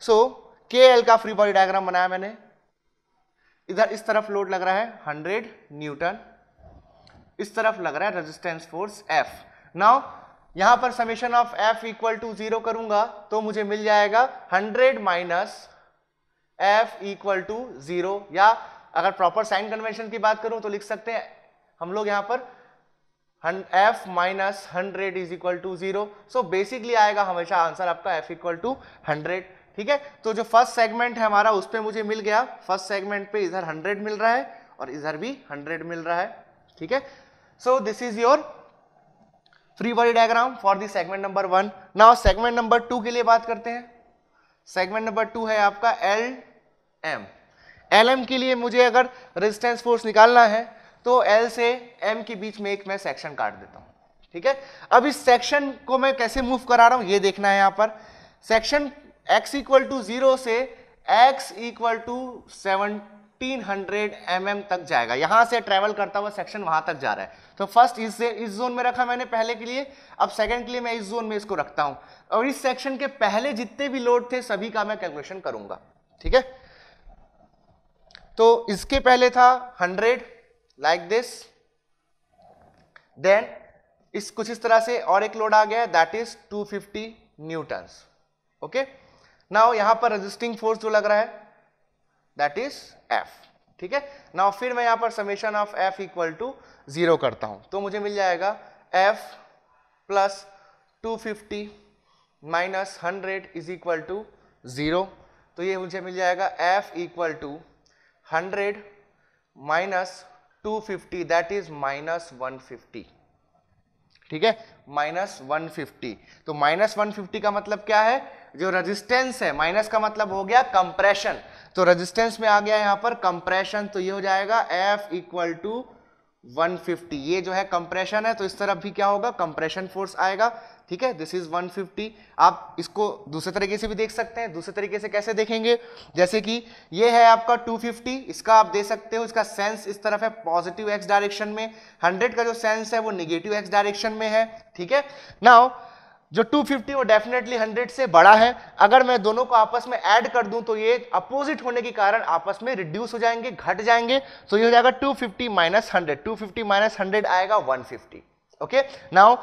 सो के एल का फ्री बॉडी डायग्राम बनाया मैंने इधर इस तरफ लोड लग रहा है हंड्रेड न्यूटन इस तरफ लग रहा है रेजिस्टेंस फोर्स एफ नाउ यहां पर summation of F equal to zero करूंगा तो मुझे मिल जाएगा hundred minus F equal to zero या अगर प्रॉपर साइन कन्वेंशन की बात करूं तो लिख सकते हैं हम लोग यहां पर F minus hundred is equal to zero so basically आएगा हमेशा आंसर आपका एफ इक्वल टू हंड्रेड ठीक है तो जो फर्स्ट सेगमेंट है हमारा उस पर मुझे मिल गया फर्स्ट सेगमेंट पे इधर हंड्रेड मिल रहा है और इधर भी हंड्रेड मिल रहा है ठीक है so this is your free body diagram for the segment number one now segment number two के लिए बात करते हैं सेगमेंट नंबर टू है आपका एल एम एल एम के लिए मुझे अगर रेजिस्टेंस फोर्स निकालना है तो एल से एम के बीच में एक मैं सेक्शन काट देता हूँ ठीक है अब इस सेक्शन को मैं कैसे मूव करा रहा हूँ ये देखना है यहाँ पर section X equal to zero से X equal to seven 1500 mm तक जाएगा यहां से ट्रेवल करता हुआ सेक्शन वहां तक जा रहा है तो फर्स्ट इस इस जोन में रखा मैंने पहले के लिए अब सेकंड के लिए मैं इस जोन में इसको रखता हूं और इस सेक्शन के पहले जितने भी लोड थे सभी का मैं कैलकुलेशन करूंगा ठीक है तो इसके पहले था हंड्रेड लाइक दिस देन इस कुछ इस तरह से और एक लोड आ गया that is 250 fifty newton okay now यहां पर रजिस्टिंग फोर्स जो लग रहा है दैट इज एफ ठीक है ना फिर मैं यहां पर summation of F equal to zero करता हूं तो मुझे मिल जाएगा F plus two fifty minus hundred is equal to zero तो ये मुझे मिल जाएगा F equal to hundred minus two fifty that is minus one fifty ठीक है माइनस वन फिफ्टी तो माइनस वन फिफ्टी का मतलब क्या है जो रेजिस्टेंस है माइनस का मतलब हो गया कंप्रेशन तो रेजिस्टेंस में आ गया यहाँ पर कंप्रेशन तो ये हो जाएगा एफ इक्वल टू 150 ये जो है कंप्रेशन है तो इस तरफ भी क्या होगा कंप्रेशन फोर्स आएगा ठीक है दिस इज 150 आप इसको दूसरे तरीके से भी देख सकते हैं दूसरे तरीके से कैसे देखेंगे जैसे कि ये है आपका 250 इसका आप दे सकते हो इसका सेंस इस तरफ है पॉजिटिव एक्स डायरेक्शन में 100 का जो सेंस है वो निगेटिव एक्स डायरेक्शन में है ठीक है नाउ जो 250 वो डेफिनेटली 100 से बड़ा है अगर मैं दोनों को आपस में ऐड कर दूं तो ये अपोजिट होने के कारण आपस में रिड्यूस हो जाएंगे घट जाएंगे तो ये हो जाएगा 250 fifty minus hundred two fifty minus hundred आएगा 150 ओके नाउ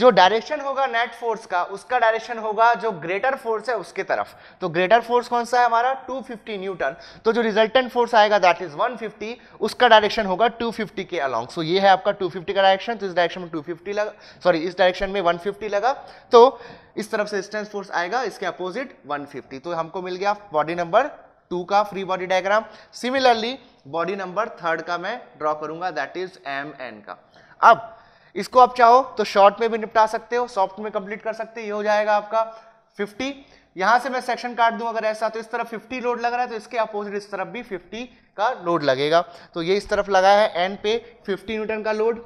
जो डायरेक्शन होगा नेट फोर्स का उसका डायरेक्शन होगा जो ग्रेटर फोर्स है उसके तरफ तो ग्रेटर फोर्स कौन सा है हमारा 250 न्यूटन तो जो रिजल्टेंट फोर्स आएगा दैट इज 150 उसका डायरेक्शन होगा 250 के अलोंग सो so ये है आपका 250 का डायरेक्शन तो इस डायरेक्शन में 250 लगा सॉरी इस डायरेक्शन में वन लगा तो इस तरफ से डिस्टेंस फोर्स आएगा इसके अपोजिट वन तो हमको मिल गया बॉडी नंबर टू का free body diagram similarly body number third का मैं ड्रॉ करूंगा दैट इज एम एन का अब इसको आप चाहो तो शॉर्ट में भी निपटा सकते हो सॉफ्ट में कंप्लीट कर सकते हो ये हो जाएगा आपका 50 यहां से मैं सेक्शन काट दूं अगर ऐसा तो इस तरफ 50 लोड लग रहा है तो इसके अपोजिट इस तरफ भी 50 का लोड लगेगा तो ये इस तरफ लगा है एन पे 50 न्यूटन का लोड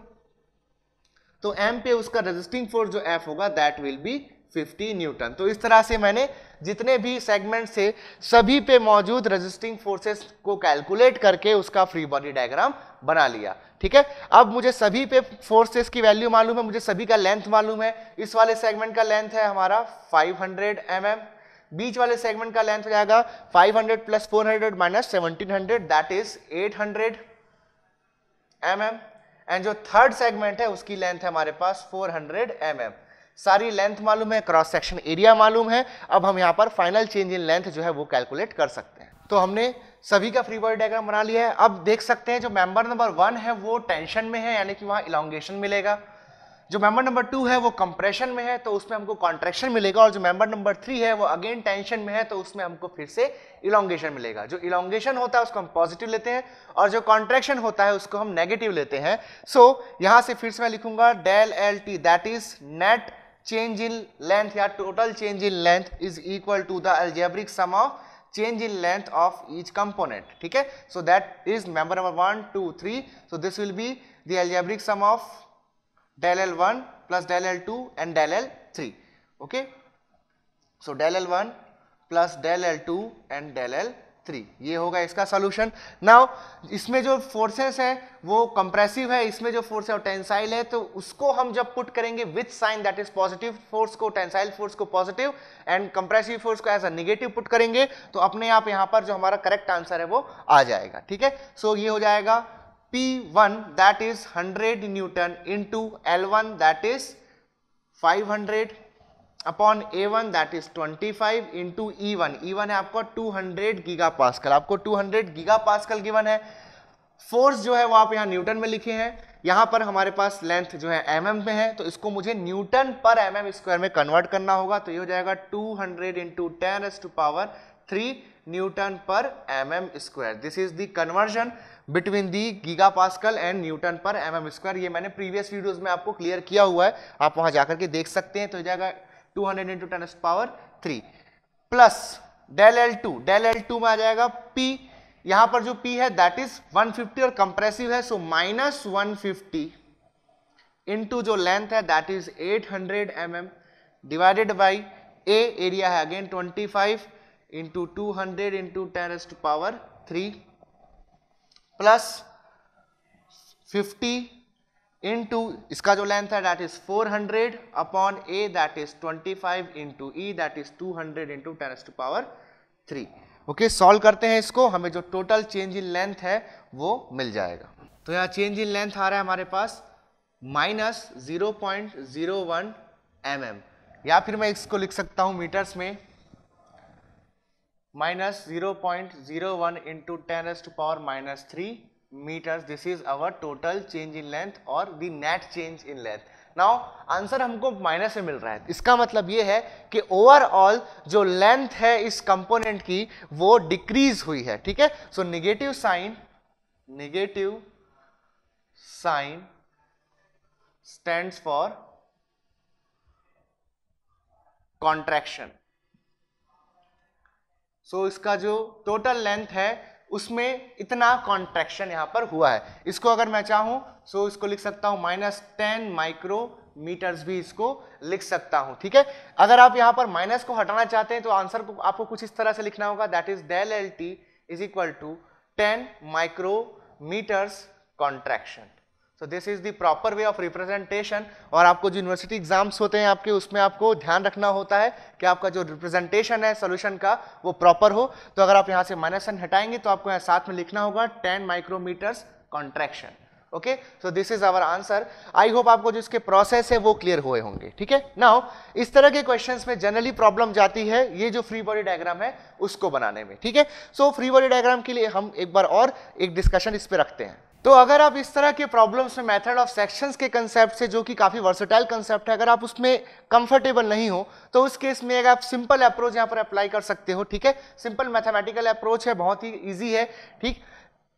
तो एम पे उसका रेजिस्टिंग फोर्स जो एफ होगा दैट विल बी 50 न्यूटन तो इस तरह से मैंने जितने भी सेगमेंट से सभी पे मौजूद रेजिस्टिंग फोर्सेस को कैलकुलेट करके उसका फ्री बॉडी डायग्राम बना लिया ठीक है अब मुझे सभी पे फोर्सेस की वैल्यू मालूम है मुझे सभी का लेंथ मालूम है इस वाले सेगमेंट का लेंथ है हमारा 500 हंड्रेड mm, बीच वाले सेगमेंट का लेंथ हो जाएगा 500 hundred plus four hundred minus seventeen hundred that is eight hundred m m and जो थर्ड सेगमेंट है उसकी लेंथ है हमारे पास फोर हंड्रेड एम एम सारी लेंथ मालूम है क्रॉस सेक्शन एरिया मालूम है अब हम यहाँ पर फाइनल चेंज इन लेंथ जो है वो कैलकुलेट कर सकते हैं तो हमने सभी का फ्री बॉडी डायग्राम बना लिया है अब देख सकते हैं जो मेंबर नंबर वन है वो टेंशन में है यानी कि वहाँ इलांगेशन मिलेगा जो मेंबर नंबर टू है वो कंप्रेशन में है तो उसमें हमको कॉन्ट्रेक्शन मिलेगा और जो मेंबर नंबर थ्री है वो अगेन टेंशन में है तो उसमें हमको फिर से इलोंगेशन मिलेगा जो इलोंगेशन होता है उसको हम पॉजिटिव लेते हैं और जो कॉन्ट्रेक्शन होता है उसको हम नेगेटिव लेते हैं सो so, यहाँ से फिर से मैं लिखूंगा del L T that is net change in length or total change in length is equal to the algebraic sum of change in length of each component Okay, so that is member number one two three so this will be the algebraic sum of del L1 plus del L2 and del L3 okay so del L1 plus del L2 and del L3 three ये होगा इसका solution now इसमें जो forces है वो compressive है इसमें जो फोर्स है वो टेंसाइल है तो उसको हम जब पुट करेंगे with sign that is positive force को टेंसाइल फोर्स को पॉजिटिव एंड कंप्रेसिव फोर्स को एज अ निगेटिव पुट करेंगे तो अपने आप यहां पर जो हमारा करेक्ट आंसर है वो आ जाएगा ठीक है सो ये हो जाएगा P one that is hundred newton into L one that is five hundred upon A one that is twenty five into E one E one है आपका हंड्रेड गीगा पासकल आपको two hundred giga pascal given है force जो है वो आप यहाँ Newton में लिखे हैं यहाँ पर हमारे पास लेंथ जो है एम mm में है तो इसको मुझे न्यूटन पर एम एम स्क्वायर में कन्वर्ट करना होगा तो ये हो जाएगा to hundred into ten S to power three Newton पर M m square this is the conversion between the giga pascal and Newton पर एम एम स्क्वायर ये मैंने प्रीवियस वीडियोज में आपको क्लियर किया हुआ है आप वहाँ जाकर के देख सकते हैं तो हो जाएगा to hundred into ten S power three plus del L to del L to में आ जाएगा पी यहां पर जो पी है दैट इज 150 और कंप्रेसिव है so minus one fifty into जो लेंथ है that is 800 hundred m m divided by A area है again 25 five into two hundred into ten power three plus fifty into इसका जो length है that is 400 upon A that is 25 five into E that is 200 hundred into ten to power three okay solve करते हैं इसको हमें जो total change in length है वो मिल जाएगा तो यहाँ चेंज इन लेंथ आ रहा है हमारे पास minus zero point zero one M M या फिर मैं इसको लिख सकता हूँ मीटर्स में minus zero point zero one into ten to power minus three meters this is our total change in length और the net change in length now answer हमको माइनस में मिल रहा है इसका मतलब ये है कि ओवरऑल जो लेंथ है इस कंपोनेंट की वो डिक्रीज हुई है ठीक है so negative sign negative sign stands for contraction so इसका जो टोटल लेंथ है उसमें इतना कॉन्ट्रैक्शन यहाँ पर हुआ है इसको अगर मैं चाहूँ सो इसको लिख सकता हूँ माइनस टेन माइक्रो मीटर्स भी इसको लिख सकता हूं ठीक है अगर आप यहां पर माइनस को हटाना चाहते हैं तो आंसर को आपको कुछ इस तरह से लिखना होगा that is del L T is equal to ten micrometers contraction so this is the proper way of representation और आपको जो यूनिवर्सिटी एग्जाम्स होते हैं आपके उसमें आपको ध्यान रखना होता है कि आपका जो रिप्रेजेंटेशन है सोल्यूशन का वो प्रॉपर हो तो अगर आप यहाँ से माइनस एन हटाएंगे तो आपको यहाँ साथ में लिखना होगा ten micrometers contraction okay so this is our answer I hope आपको जो इसके प्रोसेस है वो क्लियर हुए होंगे ठीक है ना इस तरह के क्वेश्चंस में जनरली प्रॉब्लम जाती है ये जो फ्री बॉडी डायग्राम है उसको बनाने में ठीक है सो फ्री बॉडी डायग्राम के लिए हम एक बार और एक डिस्कशन इस पर रखते हैं तो अगर आप इस तरह के प्रॉब्लम्स में मेथड ऑफ सेक्शंस के कंसेप्ट से जो कि काफ़ी वर्सेटाइल कंसेप्ट है अगर आप उसमें कंफर्टेबल नहीं हो तो उस केस में अगर आप सिंपल अप्रोच यहाँ पर अप्लाई कर सकते हो ठीक है सिंपल मैथमेटिकल अप्रोच है बहुत ही ईजी है ठीक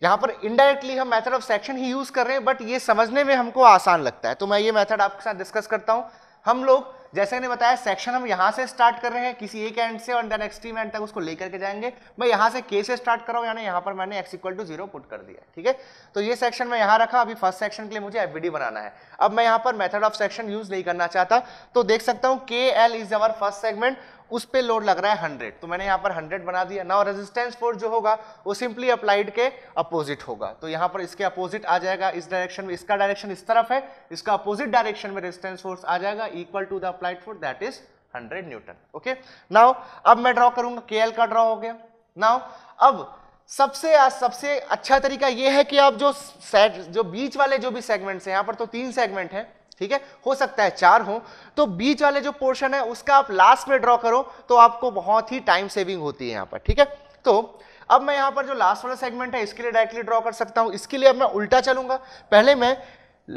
यहाँ पर इनडायरेक्टली हम मेथड ऑफ सेक्शन ही यूज़ कर रहे हैं बट ये समझने में हमको आसान लगता है तो मैं ये मैथड आपके साथ डिस्कस करता हूँ हम लोग जैसे मैंने बताया सेक्शन हम यहाँ से स्टार्ट कर रहे हैं किसी एक एंड से और देन एक्सट्रीम एंड तक उसको लेकर के जाएंगे मैं यहाँ से के से स्टार्ट कर रहा हूँ यानी यहाँ पर मैंने X equal to zero put कर दिया ठीक है तो ये सेक्शन मैं यहाँ रखा अभी फर्स्ट सेक्शन के लिए मुझे एफ बनाना है अब मैं यहाँ पर मेथड ऑफ सेक्शन यूज नहीं करना चाहता तो देख सकता हूँ के L is our first segment उस पर लोड लग रहा है हंड्रेड तो मैंने यहाँ पर हंड्रेड बना दिया ना रेजिस्टेंस फोर्स जो होगा वो सिंपली अप्लाइड के अपोजिट होगा तो यहाँ पर इसके अपोजिट आ जाएगा इस डायरेक्शन में इसका डायरेक्शन इस तरफ है इसका अपोजिट डायरेक्शन में रेजिस्टेंस फोर्स आ जाएगा equal to the applied force that is 100 newton okay now अब मैं ड्रॉ करूंगा के का ड्रॉ हो गया नाउ अब सबसे सबसे अच्छा तरीका यह है कि आप जो सेट जो बीच वाले जो भी सेगमेंट्स हैं यहाँ पर तो तीन सेगमेंट हैं ठीक है हो सकता है चार हो तो बीच वाले जो पोर्शन है उसका आप लास्ट में ड्रॉ करो तो आपको बहुत ही टाइम सेविंग होती है यहाँ पर ठीक है तो अब मैं यहाँ पर जो लास्ट वाला सेगमेंट है इसके लिए डायरेक्टली ड्रॉ कर सकता हूँ इसके लिए अब मैं उल्टा चलूंगा पहले मैं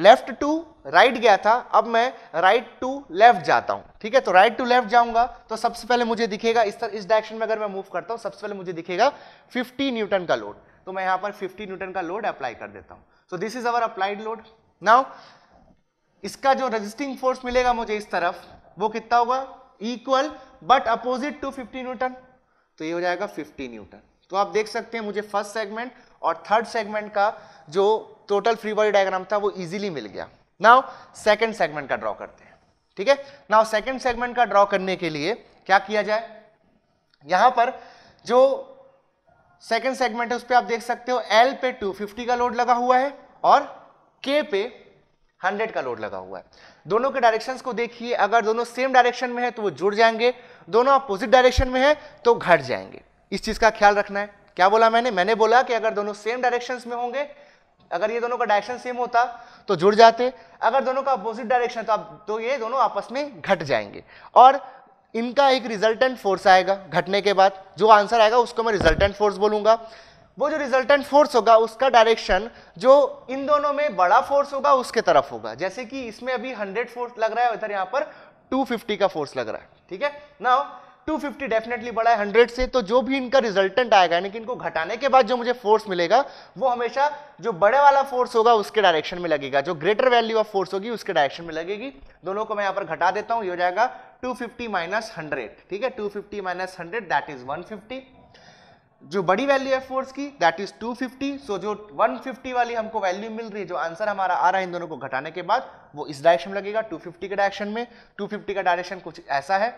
लेफ्ट टू राइट गया था अब मैं राइट टू लेफ्ट जाता हूँ ठीक है तो राइट टू लेफ्ट जाऊंगा तो सबसे पहले मुझे दिखेगा इस तरह इस डायरेक्शन में अगर मैं मूव करता हूँ सबसे पहले मुझे दिखेगा 50 न्यूटन का लोड तो मैं यहाँ पर 50 न्यूटन का लोड अप्लाई कर देता हूँ so this is our applied load now इसका जो रजिस्टिंग फोर्स मिलेगा मुझे इस तरफ वो कितना होगा equal but opposite to 50 newton तो ये हो जाएगा 50 न्यूटन तो आप देख सकते हैं मुझे फर्स्ट सेगमेंट और थर्ड सेगमेंट का जो टोटल फ्री बॉडी डायग्राम था वो इजीली मिल गया नाउ सेकंड सेगमेंट का ड्रॉ करते हैं ठीक है नाउ सेकंड सेगमेंट का ड्रॉ करने के लिए क्या किया जाए यहां पर जो सेकंड सेगमेंट है उस पर आप देख सकते हो एल पे फिफ्टी का लोड लगा हुआ है और के पे हंड्रेड का लोड लगा हुआ है दोनों के डायरेक्शन को देखिए अगर दोनों सेम डायरेक्शन में है तो वो जुड़ जाएंगे दोनों अपोजिट डायरेक्शन में है तो घट जाएंगे इस चीज़ का ख्याल रखना है क्या बोला मैंने मैंने बोला कि अगर दोनों सेम डायरेक्शन में होंगे अगर ये दोनों का डायरेक्शन सेम होता तो जुड़ जाते अगर दोनों का अपोजिट डायरेक्शन तो आप तो ये दोनों आपस में घट जाएंगे और इनका एक रिजल्टेंट फोर्स आएगा घटने के बाद जो आंसर आएगा उसको मैं रिजल्टेंट फोर्स बोलूंगा वो जो रिजल्टेंट फोर्स होगा उसका डायरेक्शन जो इन दोनों में बड़ा फोर्स होगा उसके तरफ होगा जैसे कि इसमें अभी 100 फोर्स लग रहा है इधर यहाँ पर 250 का फोर्स लग रहा है ठीक है नाउ 250 डेफिनेटली बड़ा है 100 से तो जो भी इनका रिजल्टेंट आएगा यानी कि इनको घटाने के बाद जो मुझे फोर्स मिलेगा वो हमेशा जो बड़े वाला फोर्स होगा उसके डायरेक्शन में लगेगा जो ग्रेटर वैल्यू ऑफ फोर्स होगी उसके डायरेक्शन में लगेगी दोनों को मैं यहाँ पर घटा देता हूँ ये हो जाएगा टू फिफ्टी माइनस हंड्रेड ठीक है two fifty minus hundred that is fifty जो बड़ी वैल्यू है फोर्स की दैट इज 250 सो जो 150 वाली हमको वैल्यू मिल रही है जो आंसर हमारा आ रहा है इन दोनों को घटाने के बाद वो इस डायरेक्शन में लगेगा 250 के डायरेक्शन में 250 का डायरेक्शन कुछ ऐसा है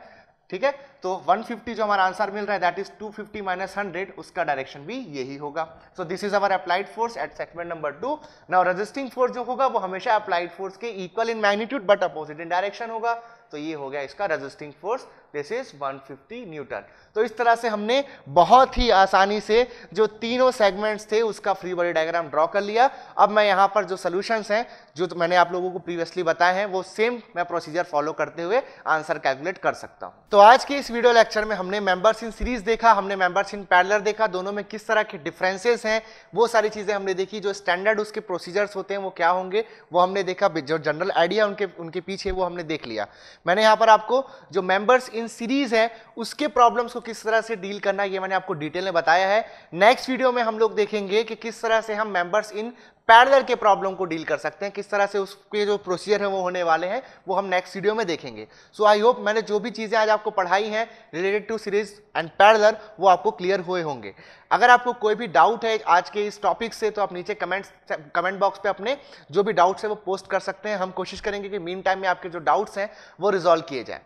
ठीक है तो 150 जो हमारा आंसर मिल रहा है that is 250 fifty minus hundred उसका डायरेक्शन भी यही होगा so this is our applied force at segment number two now resisting force जो होगा वो हमेशा अप्लाइड फोर्स के equal in magnitude but opposite in direction होगा तो ये हो गया इसका resisting force this is 150 newton तो इस तरह से हमने बहुत ही आसानी से जो तीनों सेगमेंट्स थे उसका फ्री बॉडी डायग्राम ड्रॉ कर लिया अब मैं यहाँ पर जो सोल्यूशंस हैं जो तो मैंने आप लोगों को प्रीवियसली बताए हैं वो सेम मैं प्रोसीजर फॉलो करते हुए आंसर कैलकुलेट कर सकता हूँ तो आज के इस वीडियो लेक्चर में हमने मेम्बर्स इन सीरीज देखा हमने मेम्बर्स इन पैरलर देखा दोनों में किस तरह के डिफ्रेंसेज हैं वो सारी चीज़ें हमने देखी जो स्टैंडर्ड उसके प्रोसीजर्स होते हैं वो क्या होंगे वो हमने देखा जो जनरल आइडिया उनके उनके पीछे वो हमने देख लिया मैंने यहाँ पर आपको जो मेंबर्स इन सीरीज है उसके प्रॉब्लम्स को किस तरह से डील करना ये मैंने आपको डिटेल में बताया है नेक्स्ट वीडियो में हम लोग देखेंगे कि किस तरह से हम मेंबर्स इन पैरलर के प्रॉब्लम को डील कर सकते हैं किस तरह से उसके जो प्रोसीजर हैं वो होने वाले हैं वो हम नेक्स्ट वीडियो में देखेंगे सो आई होप मैंने जो भी चीज़ें आज आपको पढ़ाई हैं related to series and parallel वो आपको क्लियर हुए होंगे अगर आपको कोई भी डाउट है आज के इस टॉपिक से तो आप नीचे कमेंट्स कमेंट बॉक्स पे अपने जो भी डाउट्स है वो पोस्ट कर सकते हैं हम कोशिश करेंगे कि मीन टाइम में आपके जो डाउट्स हैं वो रिजॉल्व किए जाएँ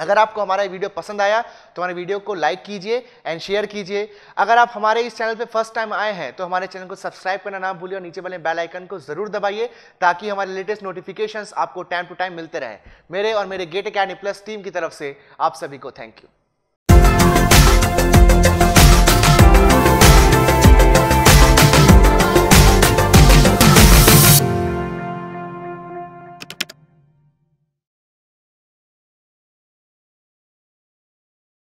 अगर आपको हमारा वीडियो पसंद आया तो हमारे वीडियो को लाइक कीजिए एंड शेयर कीजिए अगर आप हमारे इस चैनल पे फर्स्ट टाइम आए हैं तो हमारे चैनल को सब्सक्राइब करना ना भूलिए और नीचे वाले बेल आइकन को जरूर दबाइए ताकि हमारे लेटेस्ट नोटिफिकेशंस आपको टाइम टू टाइम मिलते रहे मेरे और मेरे गेट अकेडमी प्लस टीम की तरफ से आप सभी को थैंक यू